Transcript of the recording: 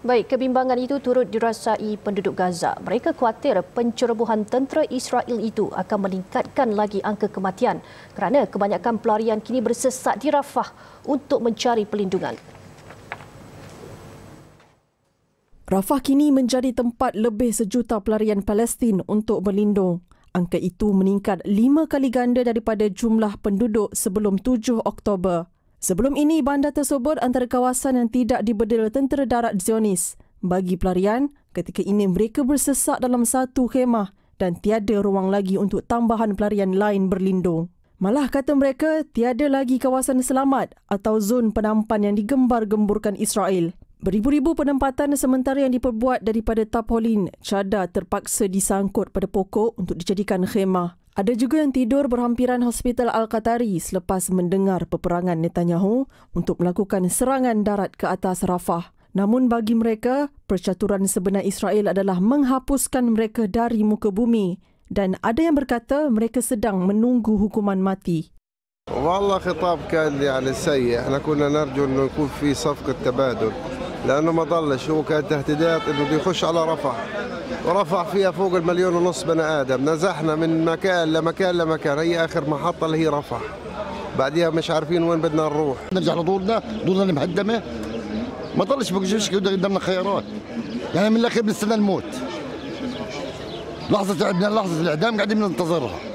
Baik, kebimbangan itu turut dirasai penduduk Gaza. Mereka khawatir pencerobohan tentera Israel itu akan meningkatkan lagi angka kematian kerana kebanyakan pelarian kini bersesat di Rafah untuk mencari pelindungan. Rafah kini menjadi tempat lebih sejuta pelarian Palestin untuk berlindung. Angka itu meningkat lima kali ganda daripada jumlah penduduk sebelum 7 Oktober. Sebelum ini, bandar tersebut antara kawasan yang tidak dibedil tentera darat Zionis. Bagi pelarian, ketika ini mereka bersesak dalam satu khemah dan tiada ruang lagi untuk tambahan pelarian lain berlindung. Malah kata mereka, tiada lagi kawasan selamat atau zon penampan yang digembar-gemburkan Israel. Beribu-ribu penempatan sementara yang diperbuat daripada tapolin, cadar terpaksa disangkut pada pokok untuk dijadikan khemah. Ada juga yang tidur berhampiran hospital Al-Qatari selepas mendengar peperangan Netanyahu untuk melakukan serangan darat ke atas Rafah. Namun bagi mereka, percaturan sebenar Israel adalah menghapuskan mereka dari muka bumi dan ada yang berkata mereka sedang menunggu hukuman mati. Wallah, خطاب كان يعني سيء احنا كنا نرجو انه يكون في صفقه لانه ما ضلش هو كان تهديدات انه بده يخش على رفح ورفح فيها فوق المليون ونص بني ادم نزحنا من مكان لمكان لمكان هي اخر محطه اللي هي رفح بعديها مش عارفين وين بدنا نروح نرجع لدورنا دورنا المهدمه ما ضلش بقجيش قدامنا خيارات يعني من الاخير بنستنى الموت لحظه لحظه الاعدام قاعدين بننتظرها